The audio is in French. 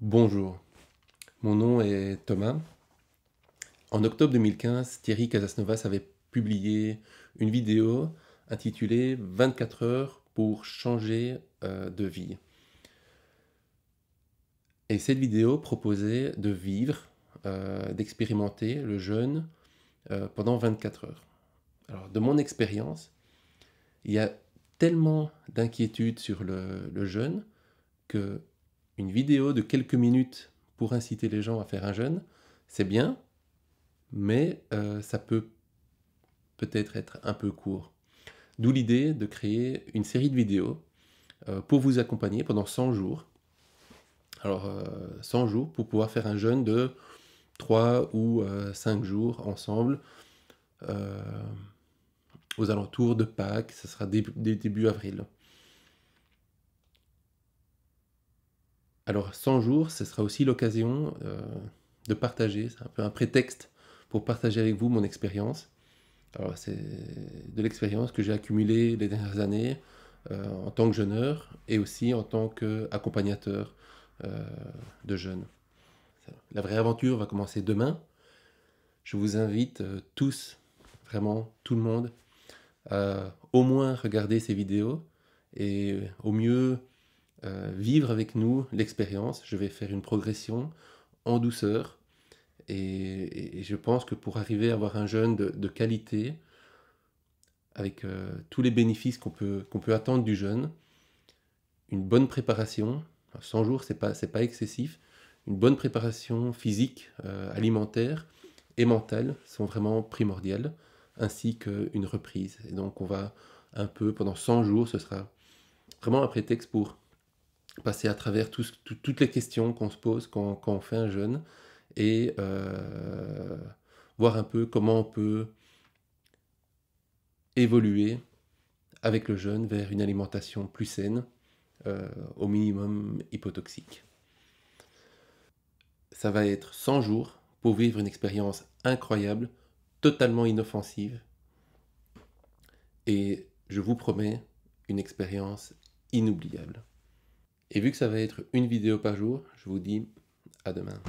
Bonjour, mon nom est Thomas. En octobre 2015, Thierry Casasnovas avait publié une vidéo intitulée 24 heures pour changer euh, de vie. Et cette vidéo proposait de vivre, euh, d'expérimenter le jeûne euh, pendant 24 heures. Alors, de mon expérience, il y a tellement d'inquiétudes sur le, le jeûne que une vidéo de quelques minutes pour inciter les gens à faire un jeûne, c'est bien, mais euh, ça peut peut-être être un peu court. D'où l'idée de créer une série de vidéos euh, pour vous accompagner pendant 100 jours. Alors, 100 euh, jours pour pouvoir faire un jeûne de 3 ou 5 jours ensemble aux alentours de Pâques, ce sera début avril. Alors 100 jours, ce sera aussi l'occasion euh, de partager, c'est un peu un prétexte pour partager avec vous mon expérience. Alors c'est de l'expérience que j'ai accumulée les dernières années euh, en tant que jeuneur et aussi en tant qu'accompagnateur euh, de jeunes. La vraie aventure va commencer demain. Je vous invite tous, vraiment tout le monde, à au moins regarder ces vidéos et au mieux euh, vivre avec nous l'expérience, je vais faire une progression en douceur. Et, je pense que pour arriver à avoir un jeûne de, qualité, avec euh, tous les bénéfices qu'on peut, qu'on peut attendre du jeûne, une bonne préparation, 100 jours, c'est pas, pas excessif, une bonne préparation physique, euh, alimentaire et mentale sont vraiment primordiales, ainsi qu'une reprise. Et donc on va un peu, pendant 100 jours, ce sera vraiment un prétexte pour passer à travers toutes les questions qu'on se pose quand, on fait un jeûne et euh, voir un peu comment on peut évoluer avec le jeûne vers une alimentation plus saine, euh, au minimum hypotoxique. Ça va être 100 jours pour vivre une expérience incroyable, totalement inoffensive, et je vous promets une expérience inoubliable. Et vu que ça va être une vidéo par jour, je vous dis à demain.